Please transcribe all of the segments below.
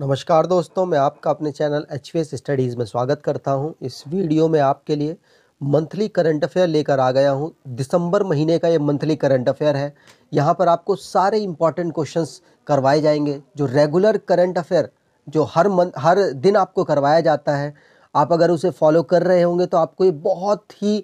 नमस्कार दोस्तों मैं आपका अपने चैनल एच स्टडीज़ में स्वागत करता हूं इस वीडियो में आपके लिए मंथली करंट अफेयर लेकर आ गया हूं दिसंबर महीने का ये मंथली करंट अफेयर है यहां पर आपको सारे इंपॉर्टेंट क्वेश्चंस करवाए जाएंगे जो रेगुलर करंट अफेयर जो हर मंथ हर दिन आपको करवाया जाता है आप अगर उसे फॉलो कर रहे होंगे तो आपको ये बहुत ही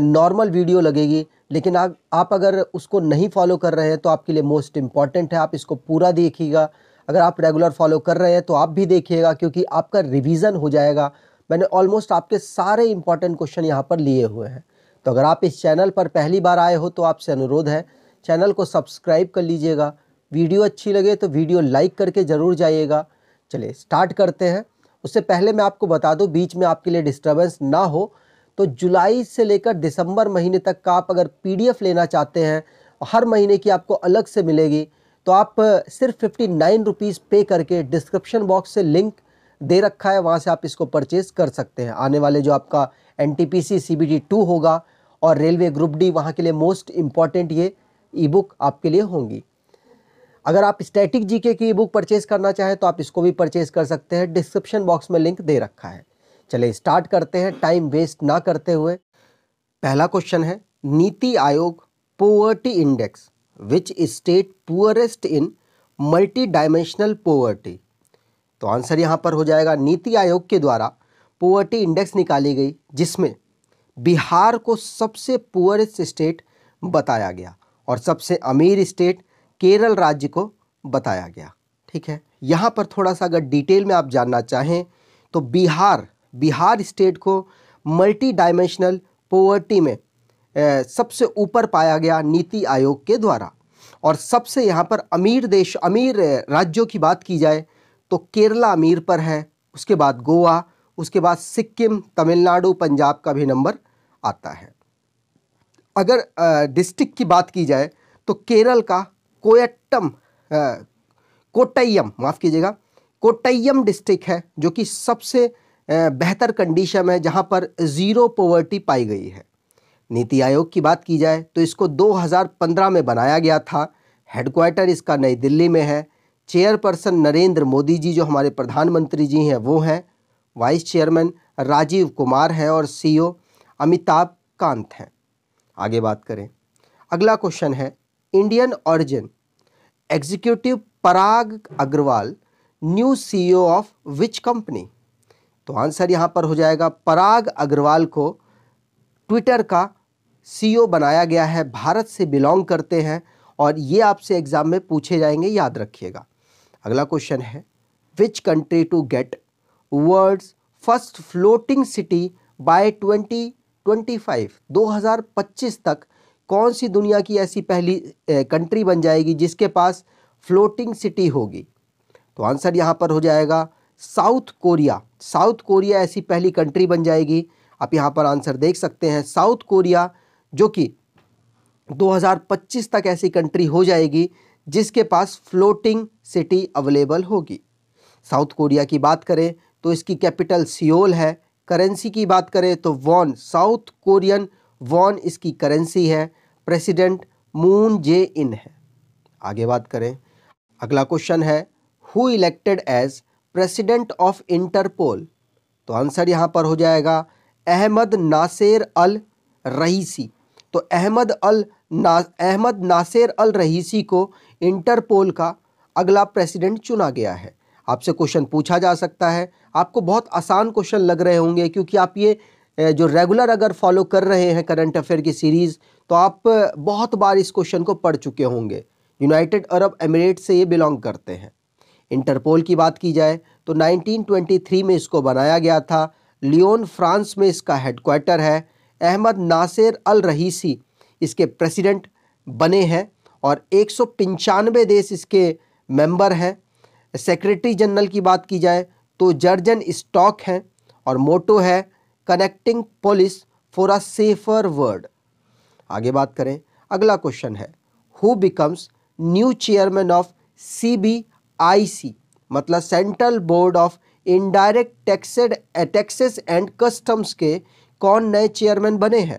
नॉर्मल वीडियो लगेगी लेकिन आप आप अगर उसको नहीं फॉलो कर रहे हैं तो आपके लिए मोस्ट इम्पॉर्टेंट है आप इसको पूरा देखिएगा अगर आप रेगुलर फॉलो कर रहे हैं तो आप भी देखिएगा क्योंकि आपका रिविज़न हो जाएगा मैंने ऑलमोस्ट आपके सारे इंपॉर्टेंट क्वेश्चन यहाँ पर लिए हुए हैं तो अगर आप इस चैनल पर पहली बार आए हो तो आपसे अनुरोध है चैनल को सब्सक्राइब कर लीजिएगा वीडियो अच्छी लगे तो वीडियो लाइक करके ज़रूर जाइएगा चलिए स्टार्ट करते हैं उससे पहले मैं आपको बता दूं बीच में आपके लिए डिस्टर्बेंस ना हो तो जुलाई से लेकर दिसंबर महीने तक का आप अगर पीडीएफ लेना चाहते हैं हर महीने की आपको अलग से मिलेगी तो आप सिर्फ फिफ्टी नाइन रुपीज़ पे करके डिस्क्रिप्शन बॉक्स से लिंक दे रखा है वहाँ से आप इसको परचेज़ कर सकते हैं आने वाले जो आपका N T P C C B D two होगा और रेलवे ग्रुप डी वहाँ के लिए मोस्ट इम्पॉर्टेंट ये ई बुक आपके लिए होंगी अगर आप स्टैटिक जीके की ई बुक परचेज़ करना चाहें तो आप इसको भी परचेज़ कर सकते हैं डिस्क्रिप्शन बॉक्स में लिंक दे रखा है चले स्टार्ट करते हैं टाइम वेस्ट ना करते हुए पहला क्वेश्चन है NITI Aayog poverty index which state poorest in multi dimensional poverty तो आंसर यहाँ पर हो जाएगा नीति आयोग के द्वारा पोवर्टी इंडेक्स निकाली गई जिसमें बिहार को सबसे पुअरेस्ट स्टेट बताया गया और सबसे अमीर स्टेट केरल राज्य को बताया गया ठीक है यहाँ पर थोड़ा सा अगर डिटेल में आप जानना चाहें तो बिहार बिहार स्टेट को मल्टी डायमेंशनल पोवर्टी में सबसे ऊपर पाया गया नीति आयोग के द्वारा और सबसे यहाँ पर अमीर देश अमीर राज्यों की बात की जाए तो केरला अमीर पर है उसके बाद गोवा उसके बाद सिक्किम तमिलनाडु पंजाब का भी नंबर आता है अगर डिस्ट्रिक्ट की बात की जाए तो केरल का कोयट्टम कोटैयम माफ़ कीजिएगा कोटैयम डिस्ट्रिक्ट है जो कि सबसे बेहतर कंडीशन है जहाँ पर ज़ीरो पोवर्टी पाई गई है नीति आयोग की बात की जाए तो इसको 2015 में बनाया गया था हेडक्वार्टर इसका नई दिल्ली में है चेयरपर्सन नरेंद्र मोदी जी जो हमारे प्रधानमंत्री जी हैं वो हैं वाइस चेयरमैन राजीव कुमार हैं और सीईओ e अमिताभ कांत हैं आगे बात करें अगला क्वेश्चन है Indian origin executive Parag Agrawal new CEO of which company तो आंसर यहाँ पर हो जाएगा पराग अग्रवाल को ट्विटर का सीईओ बनाया गया है भारत से बिलोंग करते हैं और ये आपसे एग्ज़ाम में पूछे जाएंगे याद रखिएगा अगला क्वेश्चन है which country to get world's first floating city by 2025 2025 तक कौन सी दुनिया की ऐसी पहली कंट्री बन जाएगी जिसके पास फ्लोटिंग सिटी होगी तो आंसर यहाँ पर हो जाएगा साउथ कोरिया साउथ कोरिया ऐसी पहली कंट्री बन जाएगी आप यहाँ पर आंसर देख सकते हैं साउथ कोरिया जो कि 2025 तक ऐसी कंट्री हो जाएगी जिसके पास फ्लोटिंग सिटी अवेलेबल होगी साउथ कोरिया की बात करें तो इसकी कैपिटल सियोल है करेंसी की बात करें तो वॉन साउथ कोरियन वॉन इसकी करेंसी है प्रेसिडेंट मून जे इन है आगे बात करें अगला क्वेश्चन है who elected as president of Interpol तो आंसर यहां पर हो जाएगा अहमद नासिर अल रईसी तो अहमद अल ना अहमद नासिर अल रहीसी को इंटरपोल का अगला प्रेसिडेंट चुना गया है आपसे क्वेश्चन पूछा जा सकता है आपको बहुत आसान क्वेश्चन लग रहे होंगे क्योंकि आप ये जो रेगुलर अगर फॉलो कर रहे हैं करंट अफेयर की सीरीज़ तो आप बहुत बार इस क्वेश्चन को पढ़ चुके होंगे यूनाइटेड अरब एमिरेट से ये बिलोंग करते हैं इंटरपोल की बात की जाए तो 1923 में इसको बनाया गया था लियोन फ्रांस में इसका हेडक्वार्टर है अहमद नासिर अल रहीसी इसके प्रेसिडेंट बने हैं और एक सौ पंचानवे देश इसके मेंबर हैं सेक्रेटरी जनरल की बात की जाए तो जर्जन स्टॉक हैं और मोटो है connecting police for a safer world आगे बात करें अगला क्वेश्चन है who becomes new chairman of C B I C मतलब central board of indirect taxed taxes and customs के कौन नए चेयरमैन बने हैं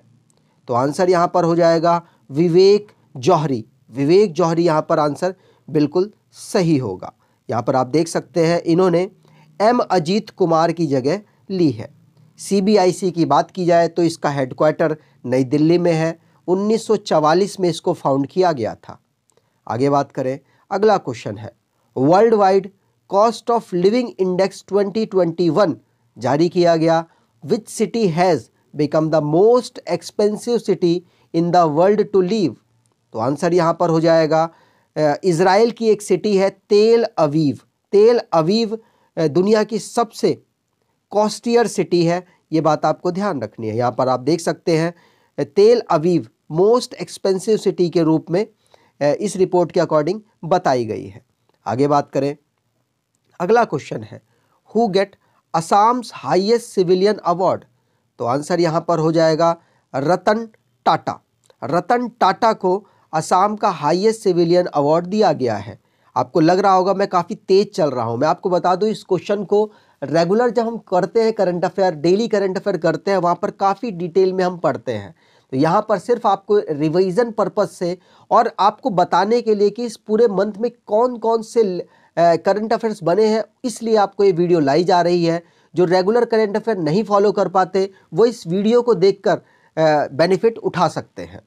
तो आंसर यहाँ पर हो जाएगा विवेक जौहरी विवेक जौहरी यहाँ पर आंसर बिल्कुल सही होगा यहाँ पर आप देख सकते हैं इन्होंने एम अजीत कुमार की जगह ली है सीबीआईसी की बात की जाए तो इसका हेडक्वार्टर नई दिल्ली में है 1944 में इसको फाउंड किया गया था आगे बात करें अगला क्वेश्चन है world wide cost of living index 2021 जारी किया गया which city has become the most expensive city in the world to live तो आंसर यहाँ पर हो जाएगा इसराइल की एक सिटी है तेल अवीव तेल अवीव दुनिया की सबसे कॉस्टियर सिटी है ये बात आपको ध्यान रखनी है यहाँ पर आप देख सकते हैं तेल अवीव मोस्ट एक्सपेंसिव सिटी के रूप में इस रिपोर्ट के अकॉर्डिंग बताई गई है आगे बात करें अगला क्वेश्चन है who get Assam's highest civilian award तो आंसर यहाँ पर हो जाएगा रतन टाटा रतन टाटा को असम का हाईएस्ट सिविलियन अवार्ड दिया गया है आपको लग रहा होगा मैं काफ़ी तेज़ चल रहा हूँ मैं आपको बता दूँ इस क्वेश्चन को रेगुलर जब हम करते हैं current affair daily current affair करते हैं वहाँ पर काफ़ी डिटेल में हम पढ़ते हैं तो यहाँ पर सिर्फ आपको रिवीजन पर्पज से और आपको बताने के लिए कि इस पूरे मंथ में कौन कौन से करंट अफेयर्स बने हैं इसलिए आपको ये वीडियो लाई जा रही है जो रेगुलर करंट अफेयर नहीं फॉलो कर पाते वो इस वीडियो को देखकर बेनिफिट उठा सकते हैं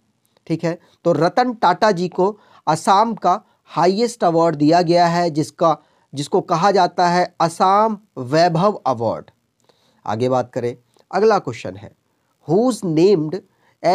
ठीक है तो रतन टाटा जी को असम का हाईएस्ट अवार्ड दिया गया है जिसका जिसको कहा जाता है असम वैभव अवार्ड आगे बात करें अगला क्वेश्चन है who's named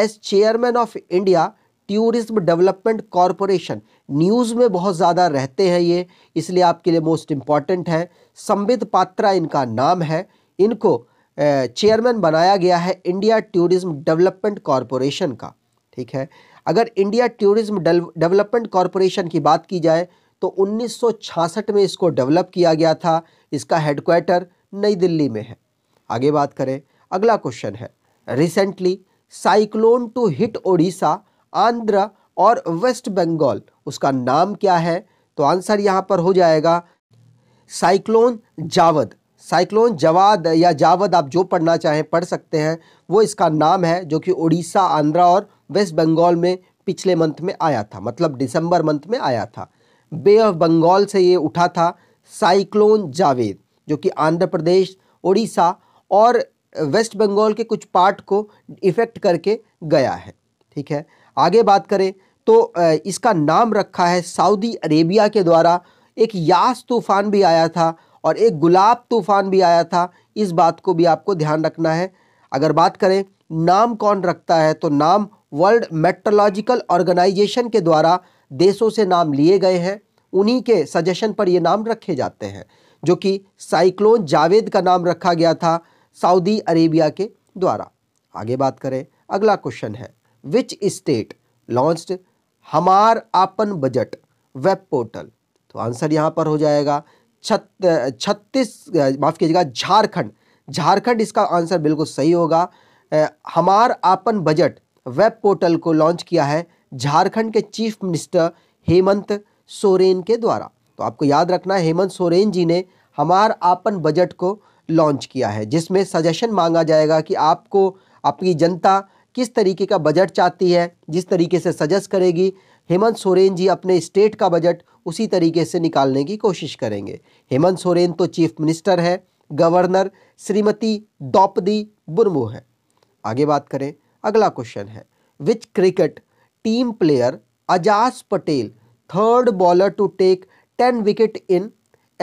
as chairman of India tourism development corporation news में बहुत ज़्यादा रहते हैं ये इसलिए आपके लिए मोस्ट इम्पॉर्टेंट है संबित पात्रा इनका नाम है इनको चेयरमैन बनाया गया है इंडिया टूरिज्म डेवलपमेंट कॉरपोरेशन का ठीक है अगर इंडिया टूरिज्म डेवलपमेंट कॉरपोरेशन की बात की जाए तो 1966 में इसको डेवलप किया गया था इसका हेडक्वार्टर नई दिल्ली में है आगे बात करें अगला क्वेश्चन है recently cyclone to hit Odisha Andhra और वेस्ट बंगाल उसका नाम क्या है तो आंसर यहाँ पर हो जाएगा साइक्लोन जावद साइक्लोन जवाद या जावद आप जो पढ़ना चाहें पढ़ सकते हैं वो इसका नाम है जो कि उड़ीसा आंध्रा और वेस्ट बंगाल में पिछले मंथ में आया था मतलब दिसंबर मंथ में आया था बे ऑफ बंगाल से ये उठा था साइक्लोन जावेद जो कि आंध्र प्रदेश उड़ीसा और वेस्ट बंगाल के कुछ पार्ट को इफ़ेक्ट करके गया है ठीक है आगे बात करें तो इसका नाम रखा है सऊदी अरेबिया के द्वारा एक यास तूफ़ान भी आया था और एक गुलाब तूफ़ान भी आया था इस बात को भी आपको ध्यान रखना है अगर बात करें नाम कौन रखता है तो नाम वर्ल्ड मेट्रोलॉजिकल ऑर्गेनाइजेशन के द्वारा देशों से नाम लिए गए हैं उन्हीं के सजेशन पर ये नाम रखे जाते हैं जो कि साइक्लोन जावेद का नाम रखा गया था सऊदी अरेबिया के द्वारा आगे बात करें अगला क्वेश्चन है which state launched Hamar Apan budget web portal तो आंसर यहाँ पर हो जाएगा छत छत्तीस माफ़ कीजिएगा झारखंड झारखंड इसका आंसर बिल्कुल सही होगा Hamar Apan budget web portal को लॉन्च किया है झारखंड के चीफ मिनिस्टर हेमंत सोरेन के द्वारा तो आपको याद रखना है हेमंत सोरेन जी ने हमार आपन बजट को लॉन्च किया है जिसमें सजेशन मांगा जाएगा कि आपको आपकी जनता किस तरीके का बजट चाहती है जिस तरीके से सजेस्ट करेगी हेमंत सोरेन जी अपने स्टेट का बजट उसी तरीके से निकालने की कोशिश करेंगे हेमंत सोरेन तो चीफ मिनिस्टर है गवर्नर श्रीमती द्रौपदी मुर्मू है आगे बात करें अगला क्वेश्चन है which cricket team player Ajaz Patel third bowler to take ten wicket in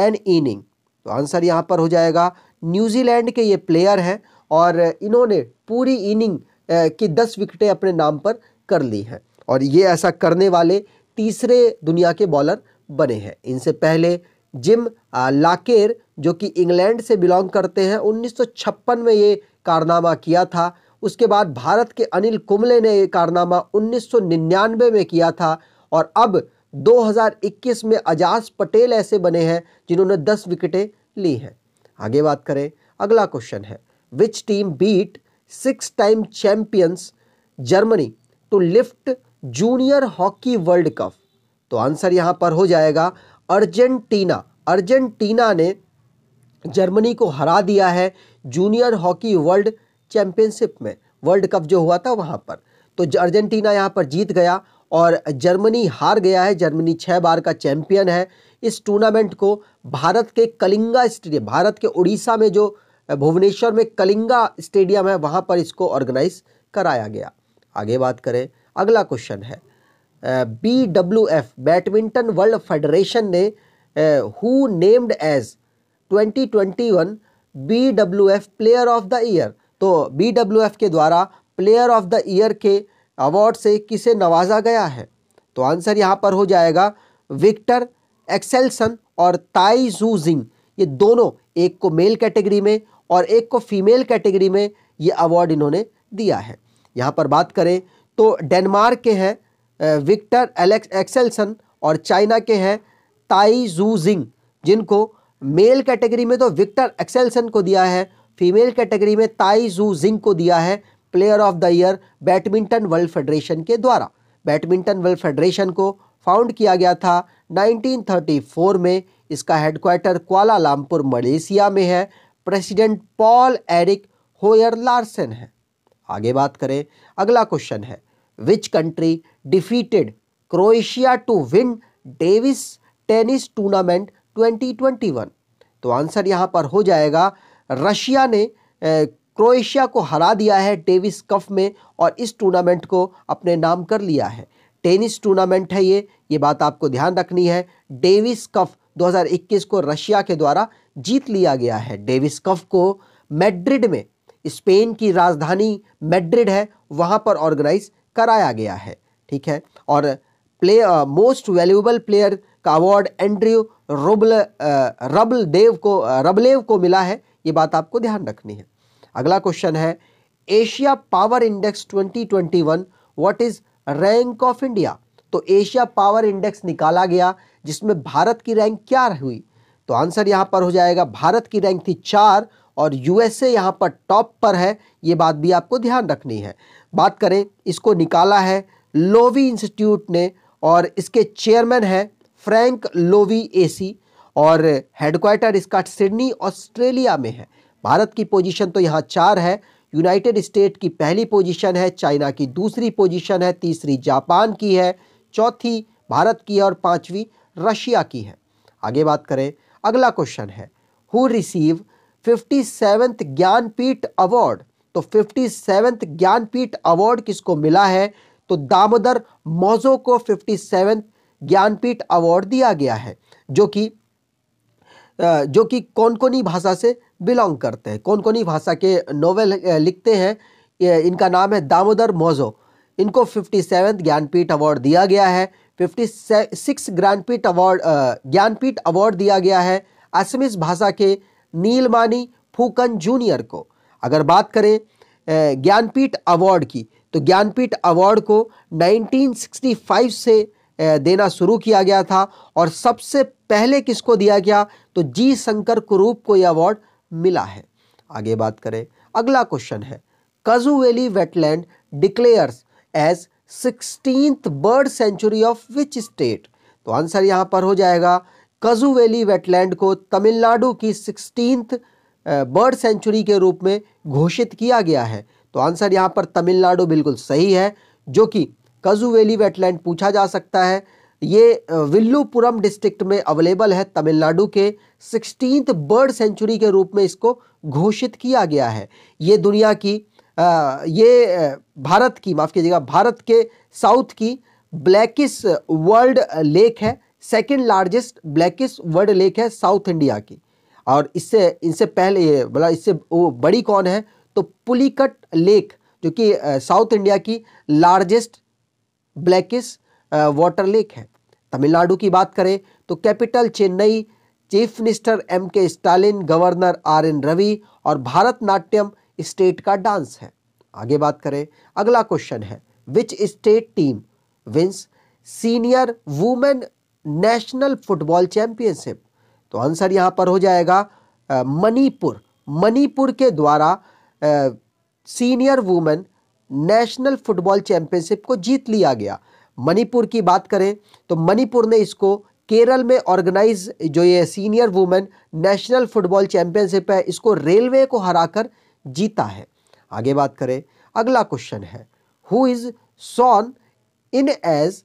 an inning तो आंसर यहाँ पर हो जाएगा न्यूजीलैंड के ये प्लेयर हैं और इन्होंने पूरी इनिंग की दस विकेटें अपने नाम पर कर ली हैं और ये ऐसा करने वाले तीसरे दुनिया के बॉलर बने हैं इनसे पहले जिम लाकेर जो कि इंग्लैंड से बिलोंग करते हैं 1956 में ये कारनामा किया था उसके बाद भारत के अनिल कुंबले ने ये कारनामा 1999 में किया था और अब 2021 में अजाज पटेल ऐसे बने हैं जिन्होंने 10 विकेटें ली हैं आगे बात करें अगला क्वेश्चन है which team beat six time champions Germany to lift junior hockey world cup तो आंसर यहाँ पर हो जाएगा अर्जेंटीना अर्जेंटीना ने जर्मनी को हरा दिया है जूनियर हॉकी वर्ल्ड चैंपियनशिप में वर्ल्ड कप जो हुआ था वहाँ पर तो अर्जेंटीना यहाँ पर जीत गया और जर्मनी हार गया है जर्मनी छः बार का चैंपियन है इस टूर्नामेंट को भारत के कलिंगा स्टेडियम भारत के उड़ीसा में जो भुवनेश्वर में कलिंगा स्टेडियम है वहाँ पर इसको ऑर्गेनाइज कराया गया आगे बात करें अगला क्वेश्चन है B W F badminton world federation ने who named as 2021 B W F player of the year तो बी डब्ल्यू एफ के द्वारा प्लेयर ऑफ द ईयर के अवार्ड से किसे नवाजा गया है तो आंसर यहाँ पर हो जाएगा विक्टर एक्सेलसन और ताई जू जिंग ये दोनों एक को मेल कैटेगरी में और एक को फीमेल कैटेगरी में ये अवार्ड इन्होंने दिया है यहाँ पर बात करें तो डेनमार्क के हैं विक्टर एलेक्स एक्सेलसन और चाइना के हैं ताई जू जिंग जिनको मेल कैटेगरी में तो विक्टर एक्सेलसन को दिया है फीमेल कैटेगरी में ताई जू जिंग को दिया है player of the year badminton world federation के द्वारा बैडमिंटन वर्ल्ड फेडरेशन को फाउंड किया गया था 1934 में इसका हेडक्वार्टर लामपुर मलेशिया में है president Paul Erik Hoyer Larsen है आगे बात करें अगला क्वेश्चन है which country defeated Croatia to win Davis tennis tournament 2021 तो आंसर यहां पर हो जाएगा रशिया ने क्रोएशिया को हरा दिया है डेविस कप में और इस टूर्नामेंट को अपने नाम कर लिया है टेनिस टूर्नामेंट है ये ये बात आपको ध्यान रखनी है डेविस कप 2021 को रशिया के द्वारा जीत लिया गया है डेविस कप को मैड्रिड में स्पेन की राजधानी मैड्रिड है वहाँ पर ऑर्गेनाइज कराया गया है ठीक है और प्ले मोस्ट वैल्यूएबल प्लेयर का अवार्ड एंड्रयू रुबल रबल देव को रबलेव को मिला है ये बात आपको ध्यान रखनी है अगला क्वेश्चन है Asia power index 2021 what is rank of India तो एशिया पावर इंडेक्स निकाला गया जिसमें भारत की रैंक क्या हुई तो आंसर यहाँ पर हो जाएगा भारत की रैंक थी चार और यूएसए यहाँ पर टॉप पर है ये बात भी आपको ध्यान रखनी है बात करें इसको निकाला है लोवी इंस्टीट्यूट ने और इसके चेयरमैन है फ्रैंक लोवी एसी और हेडक्वार्टर इसका सिडनी ऑस्ट्रेलिया में है भारत की पोजीशन तो यहाँ चार है यूनाइटेड स्टेट की पहली पोजीशन है चाइना की दूसरी पोजीशन है तीसरी जापान की है चौथी भारत की है और पाँचवीं रशिया की है आगे बात करें अगला क्वेश्चन है who receive fifty seventh Jnanpith award तो फिफ्टी सेवेंथ ज्ञानपीठ अवार्ड किसको मिला है तो दामोदर मौजो को फिफ्टी सेवेंथ ज्ञानपीठ अवार्ड दिया गया है जो कि जो कि कौन कौनी भाषा से बिलोंग करते हैं कौन कौनी भाषा के नोवेल लिखते हैं इनका नाम है दामोदर मौजो इनको फिफ्टी सेवेंथ ज्ञानपीठ अवार्ड दिया गया है fifty six Jnanpith award Jnanpith award दिया गया है असमिस भाषा के नीलमानी फूकन जूनियर को अगर बात करें ज्ञानपीठ अवार्ड की तो ज्ञानपीठ अवार्ड को 1965 से देना शुरू किया गया था और सबसे पहले किसको दिया गया तो जी शंकर कुरूप को यह अवार्ड मिला है आगे बात करें अगला क्वेश्चन है Kazhuveli wetland declares as sixteenth bird sanctuary of which state तो आंसर यहाँ पर हो जाएगा कजू वैली वेटलैंड को तमिलनाडु की सिक्सटींथ बर्ड सेंचुरी के रूप में घोषित किया गया है तो आंसर यहाँ पर तमिलनाडु बिल्कुल सही है जो कि कजू वैली वेटलैंड पूछा जा सकता है ये विल्लुपुरम डिस्ट्रिक्ट में अवेलेबल है तमिलनाडु के सिक्सटीन्थ बर्ड सेंचुरी के रूप में इसको घोषित किया गया है ये दुनिया की ये भारत की माफ़ कीजिएगा भारत के साउथ की ब्लैकिस वर्ल्ड लेक है सेकंड लार्जेस्ट ब्लैकिस वर्ल्ड लेक है साउथ इंडिया की और इससे इनसे पहले बोला मतलब इससे वो बड़ी कौन है तो पुलिकट लेक जो कि साउथ इंडिया की लार्जेस्ट ब्लैकिस वाटर लेक है तमिलनाडु की बात करें तो capital Chennai chief minister M K Stalin governor R N Ravi और भारत नाट्यम स्टेट का डांस है आगे बात करें अगला क्वेश्चन है which state team wins senior women national football championship तो आंसर यहां पर हो जाएगा मणिपुर मणिपुर के द्वारा senior women national football championship को जीत लिया गया मणिपुर की बात करें तो मणिपुर ने इसको केरल में ऑर्गेनाइज जो ये senior women national football championship है इसको रेलवे को हराकर जीता है आगे बात करें अगला क्वेश्चन है who is sworn in as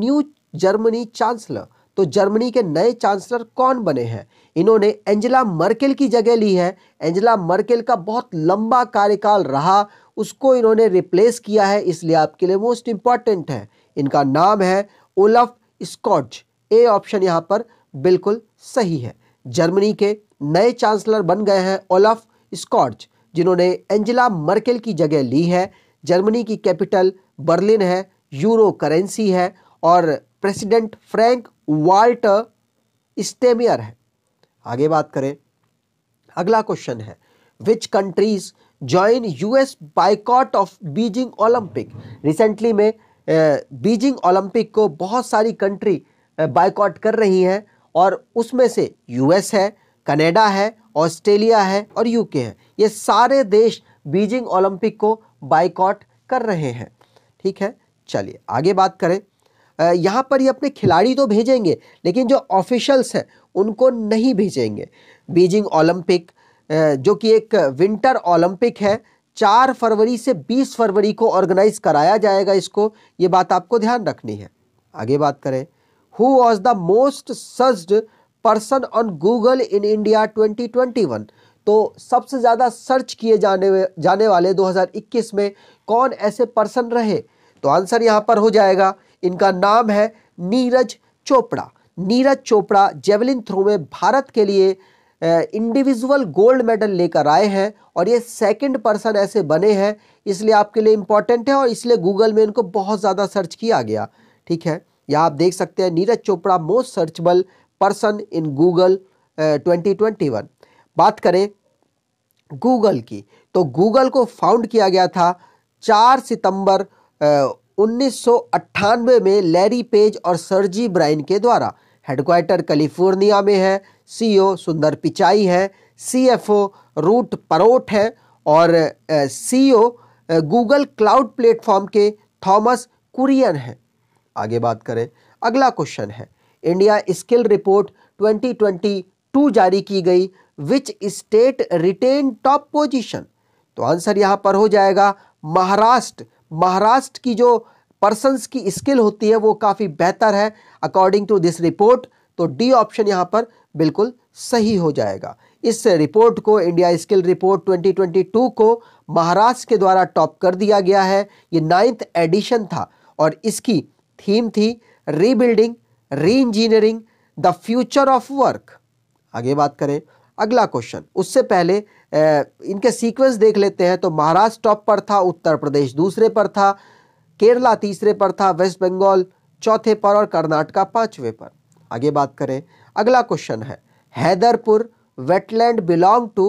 new Germany chancellor तो जर्मनी के नए चांसलर कौन बने हैं इन्होंने एंजेला मर्केल की जगह ली है एंजेला मर्केल का बहुत लंबा कार्यकाल रहा उसको इन्होंने रिप्लेस किया है इसलिए आपके लिए मोस्ट इंपॉर्टेंट है इनका नाम है ओलफ स्कॉट ए ऑप्शन यहाँ पर बिल्कुल सही है जर्मनी के नए चांसलर बन गए हैं ओलफ स्कॉट जिन्होंने एंजेला मर्केल की जगह ली है जर्मनी की कैपिटल बर्लिन है यूरो करेंसी है और प्रेसिडेंट फ्रैंक वाल्ट स्टेमियर है आगे बात करें अगला क्वेश्चन है which countries join US boycott of Beijing Olympic recently में बीजिंग ओलंपिक को बहुत सारी कंट्री बाइकॉट कर रही हैं और उसमें से यूएस है कनाडा है ऑस्ट्रेलिया है और यूके है ये सारे देश बीजिंग ओलंपिक को बाइकॉट कर रहे हैं ठीक है चलिए आगे बात करें यहाँ पर ये अपने खिलाड़ी तो भेजेंगे लेकिन जो ऑफिशल्स हैं उनको नहीं भेजेंगे बीजिंग ओलंपिक जो कि एक विंटर ओलंपिक है चार फरवरी से बीस फरवरी को ऑर्गेनाइज कराया जाएगा इसको ये बात आपको ध्यान रखनी है आगे बात करें who was the most searched person on Google in India 2021 तो सबसे ज़्यादा सर्च किए जाने जाने वाले 2021 में कौन ऐसे पर्सन रहे तो आंसर यहाँ पर हो जाएगा इनका नाम है नीरज चोपड़ा नीरज चोपड़ा जेवलिन थ्रो में भारत के लिए इंडिविजुअल गोल्ड मेडल लेकर आए हैं और ये सेकंड पर्सन ऐसे बने हैं इसलिए आपके लिए इम्पॉर्टेंट है और इसलिए गूगल में इनको बहुत ज़्यादा सर्च किया गया ठीक है यहाँ आप देख सकते हैं Neeraj Chopra most searchable person in Google twenty twenty one बात करें गूगल की तो गूगल को फाउंड किया गया था चार सितंबर uh, उन्नीस में लैरी पेज और सरजी ब्राइन के द्वारा हेडक्वार्टर कैलिफोर्निया में है सीईओ e सुंदर पिचाई है सीएफओ रूट परोट है और सीईओ गूगल क्लाउड प्लेटफॉर्म के थॉमस कुरियन हैं आगे बात करें अगला क्वेश्चन है इंडिया स्किल रिपोर्ट 2022 जारी की गई which state retain top position तो आंसर यहाँ पर हो जाएगा महाराष्ट्र महाराष्ट्र की जो पर्सनस की स्किल होती है वो काफ़ी बेहतर है अकॉर्डिंग टू दिस रिपोर्ट तो डी ऑप्शन यहाँ पर बिल्कुल सही हो जाएगा इस रिपोर्ट को इंडिया स्किल रिपोर्ट 2022 को महाराष्ट्र के द्वारा टॉप कर दिया गया है ये नाइन्थ एडिशन था और इसकी थीम थी rebuilding re engineering the future of work आगे बात करें अगला क्वेश्चन उससे पहले ए, इनके सीक्वेंस देख लेते हैं तो महाराष्ट्र टॉप पर था उत्तर प्रदेश दूसरे पर था केरला तीसरे पर था वेस्ट बंगाल चौथे पर और कर्नाटका पांचवें पर आगे बात करें अगला क्वेश्चन है Haiderpur wetland belong to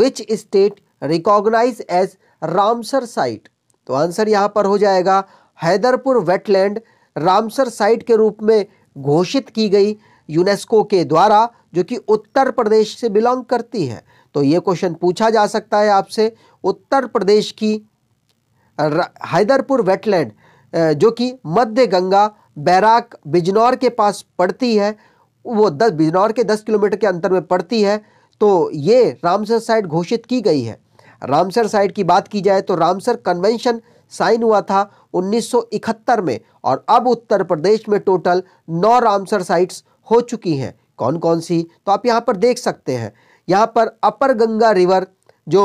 which state recognize as Ramsar site तो आंसर यहां पर हो जाएगा हैदरपुर वेटलैंड रामसर साइट के रूप में घोषित की गई यूनेस्को के द्वारा जो कि उत्तर प्रदेश से बिलोंग करती है तो ये क्वेश्चन पूछा जा सकता है आपसे उत्तर प्रदेश की हैदरपुर वेटलैंड जो कि मध्य गंगा बैराक बिजनौर के पास पड़ती है वो दस बिजनौर के दस किलोमीटर के अंतर में पड़ती है तो ये रामसर साइट घोषित की गई है रामसर साइट की बात की जाए तो रामसर कन्वेंशन साइन हुआ था 1971 में और अब उत्तर प्रदेश में टोटल नौ रामसर साइट्स हो चुकी हैं कौन कौन सी तो आप यहाँ पर देख सकते हैं यहाँ पर अपर गंगा रिवर जो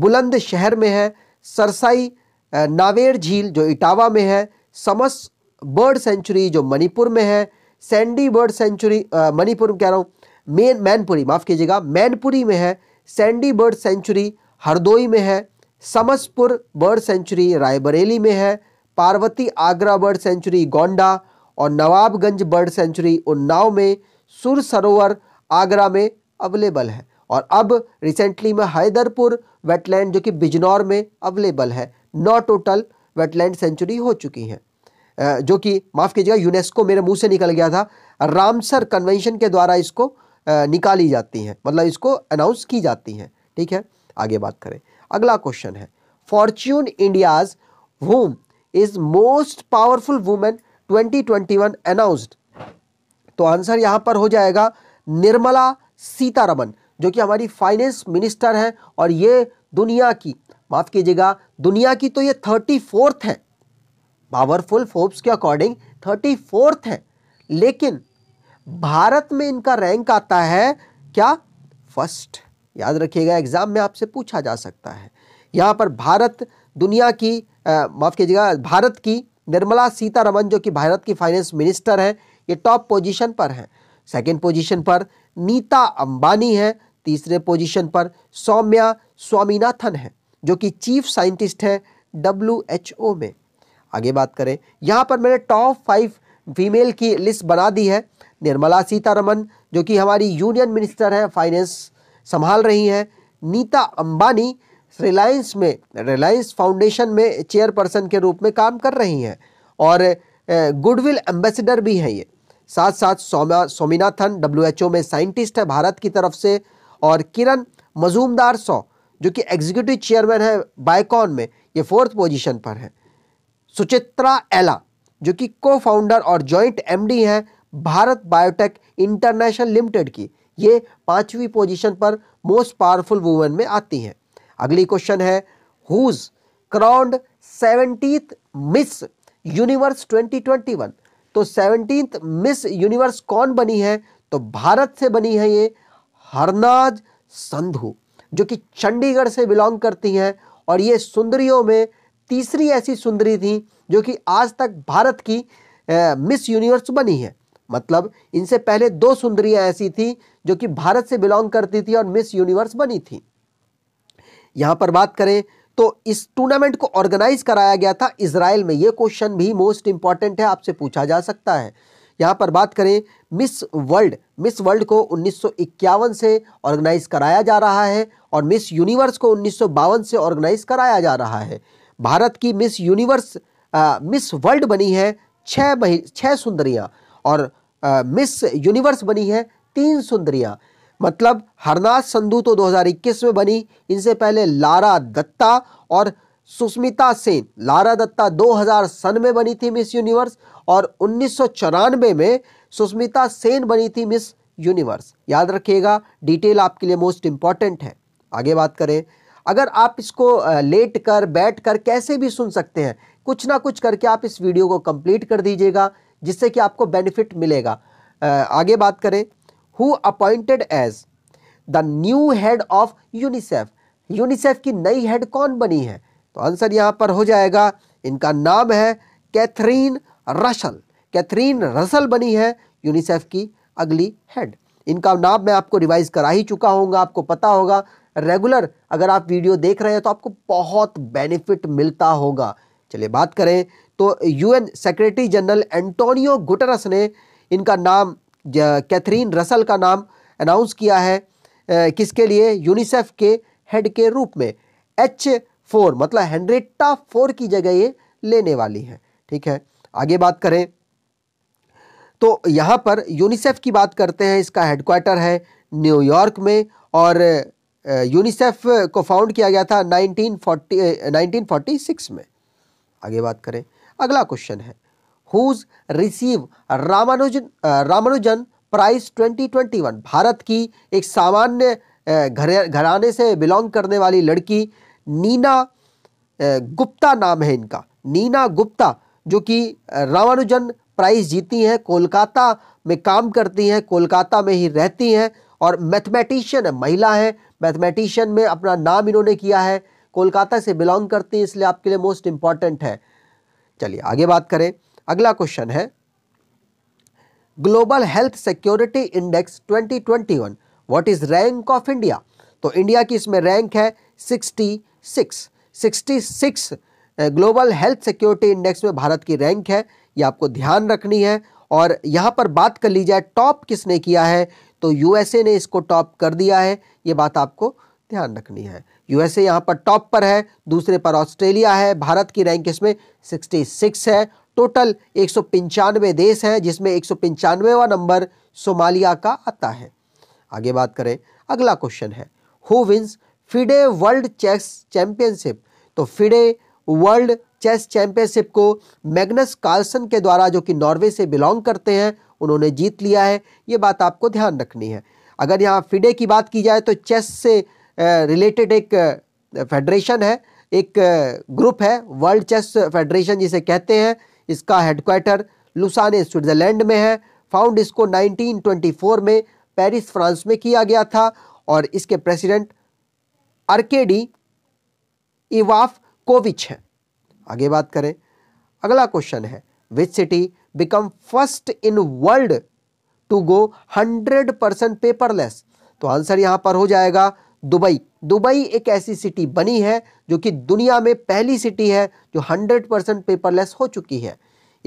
बुलंद शहर में है सरसाई नावेर झील जो इटावा में है समस बर्ड सेंचुरी जो मणिपुर में है सैंडी बर्ड सेंचुरी मणिपुर में कह रहा हूँ मेन मैनपुरी माफ़ कीजिएगा मैनपुरी में है सैंडी बर्ड सेंचुरी हरदोई में है समसपुर बर्ड सेंचुरी रायबरेली में है पार्वती आगरा बर्ड सेंचुरी गोंडा और नवाबगंज बर्ड सेंचुरी उन्नाव में सुर सरोवर आगरा में अवेलेबल है और अब रिसेंटली में हैदरपुर वेटलैंड जो कि बिजनौर में अवेलेबल है नौ टोटल वेटलैंड सेंचुरी हो चुकी हैं जो कि माफ़ कीजिएगा यूनेस्को मेरे मुंह से निकल गया था रामसर कन्वेंशन के द्वारा इसको निकाली जाती हैं मतलब इसको अनाउंस की जाती हैं ठीक है आगे बात करें अगला क्वेश्चन है Fortune India's whom is most powerful women 2021 announced तो आंसर यहां पर हो जाएगा निर्मला सीतारमन जो कि हमारी फाइनेंस मिनिस्टर हैं और ये दुनिया की माफ कीजिएगा दुनिया की तो ये थर्टी फोर्थ है पावरफुल फोर्ब्स के अकॉर्डिंग थर्टी फोर्थ है लेकिन भारत में इनका रैंक आता है क्या फर्स्ट याद रखिएगा एग्ज़ाम में आपसे पूछा जा सकता है यहाँ पर भारत दुनिया की माफ़ कीजिएगा भारत की निर्मला सीतारमन जो कि भारत की फाइनेंस मिनिस्टर हैं ये टॉप पोजीशन पर हैं सेकंड पोजीशन पर नीता अंबानी है तीसरे पोजीशन पर सौम्या स्वामीनाथन है जो कि चीफ साइंटिस्ट हैं डब्ल्यू में आगे बात करें यहाँ पर मैंने टॉप फाइव फीमेल की लिस्ट बना दी है निर्मला सीतारमन जो कि हमारी यूनियन मिनिस्टर हैं फाइनेंस संभाल रही हैं नीता अंबानी रिलायंस में रिलायंस फाउंडेशन में चेयरपर्सन के रूप में काम कर रही हैं और गुडविल एम्बेसडर भी हैं ये साथ साथ सोमा सोमिनाथन डब्ल्यू में साइंटिस्ट है भारत की तरफ से और किरण मजूमदार सौ जो कि एग्जीक्यूटिव चेयरमैन है बायकॉन में ये फोर्थ पोजीशन पर है सुचित्रा एला जो कि को फाउंडर और जॉइंट एमडी हैं भारत बायोटेक इंटरनेशनल लिमिटेड की ये पाँचवीं पोजीशन पर मोस्ट पावरफुल वुमेन में आती हैं अगली क्वेश्चन है who's crowned seventeen Miss Universe 2021 तो सेवनटीन मिस यूनिवर्स कौन बनी है तो भारत से बनी है ये हरनाज संधू जो कि चंडीगढ़ से बिलोंग करती हैं और ये सुंदरियों में तीसरी ऐसी सुंदरी थी जो कि आज तक भारत की ए, मिस यूनिवर्स बनी है मतलब इनसे पहले दो सुंदरियां ऐसी थी जो कि भारत से बिलोंग करती थी और मिस यूनिवर्स बनी थी यहां पर बात करें तो इस टूर्नामेंट को ऑर्गेनाइज कराया गया था इसराइल में यह क्वेश्चन भी मोस्ट इंपॉर्टेंट है आपसे पूछा जा सकता है यहाँ पर बात करें मिस वर्ल्ड मिस वर्ल्ड को उन्नीस से ऑर्गेनाइज कराया जा रहा है और मिस यूनिवर्स को उन्नीस से ऑर्गेनाइज कराया जा रहा है भारत की मिस यूनिवर्स आ, मिस वर्ल्ड बनी है छह छह सुंदरियां और आ, मिस यूनिवर्स बनी है तीन सुंदरियां मतलब हरनाथ संधु तो 2021 में बनी इनसे पहले लारा दत्ता और सुस्मिता सेन लारा दत्ता 2000 सन में बनी थी मिस यूनिवर्स और उन्नीस में सुस्मिता सेन बनी थी मिस यूनिवर्स याद रखिएगा डिटेल आपके लिए मोस्ट इम्पॉर्टेंट है आगे बात करें अगर आप इसको लेट कर बैठ कर कैसे भी सुन सकते हैं कुछ ना कुछ करके आप इस वीडियो को कंप्लीट कर दीजिएगा जिससे कि आपको बेनिफिट मिलेगा आगे बात करें who appointed as the new head of UNICEF UNICEF की नई हेड कौन बनी है तो आंसर यहाँ पर हो जाएगा इनका नाम है कैथरीन रसल कैथरीन रसल बनी है यूनिसेफ की अगली हेड इनका नाम मैं आपको रिवाइज़ करा ही चुका हूँ आपको पता होगा रेगुलर अगर आप वीडियो देख रहे हैं तो आपको बहुत बेनिफिट मिलता होगा चलिए बात करें तो UN secretary general Antonio Guterres ने इनका नाम कैथरीन रसल का नाम अनाउंस किया है किसके लिए यूनिसेफ के हेड के रूप में एच फोर मतलब हेनरेटा फोर की जगह ये लेने वाली है ठीक है आगे बात करें तो यहाँ पर यूनिसेफ की बात करते हैं इसका हेडक्वार्टर है न्यूयॉर्क में और यूनिसेफ को फाउंड किया गया था 1940 1946 में आगे बात करें अगला क्वेश्चन है who's receive Ramanujan Ramanujan prize 2021 Bharat की एक सामान्य घर घराने से बिलोंग करने वाली लड़की नीना गुप्ता नाम है इनका नीना गुप्ता जो कि रामानुजन प्राइज जीती हैं कोलकाता में काम करती हैं कोलकाता में ही रहती हैं और मैथमेटिशियन है महिला है मैथमेटिशियन में अपना नाम इन्होंने किया है कोलकाता से बिलोंग करती हैं इसलिए आपके लिए मोस्ट इंपॉर्टेंट है चलिए आगे बात करें अगला क्वेश्चन है global health security index 2021 what is rank of India तो इंडिया की इसमें रैंक है 66 66 ग्लोबल हेल्थ सिक्योरिटी इंडेक्स में भारत की रैंक है ये आपको ध्यान रखनी है और यहाँ पर बात कर ली जाए टॉप किसने किया है तो यूएसए ने इसको टॉप कर दिया है ये बात आपको ध्यान रखनी है यूएसए यहाँ पर टॉप पर है दूसरे पर ऑस्ट्रेलिया है भारत की रैंक इसमें 66 है टोटल एक देश हैं जिसमें एक नंबर सोमालिया का आता है आगे बात करें अगला क्वेश्चन है who wins FIDE world chess championship तो फिडे वर्ल्ड चेस चैंपियनशिप को मैग्नस कार्लसन के द्वारा जो कि नॉर्वे से बिलोंग करते हैं उन्होंने जीत लिया है ये बात आपको ध्यान रखनी है अगर यहाँ फिडे की बात की जाए तो चेस से रिलेटेड एक फेडरेशन है एक ग्रुप है वर्ल्ड चेस फेडरेशन जिसे कहते हैं इसका हेडक्वार्टर लुसाने स्विट्ज़रलैंड में है फाउंड इसको 1924 में पेरिस फ्रांस में किया गया था और इसके प्रेसिडेंट आर्केडी इवाफ कोविच है आगे बात करें अगला क्वेश्चन है which city become first in world to go hundred percent paperless तो आंसर यहां पर हो जाएगा दुबई दुबई एक ऐसी सिटी बनी है जो कि दुनिया में पहली सिटी है जो 100 परसेंट पेपरलेस हो चुकी है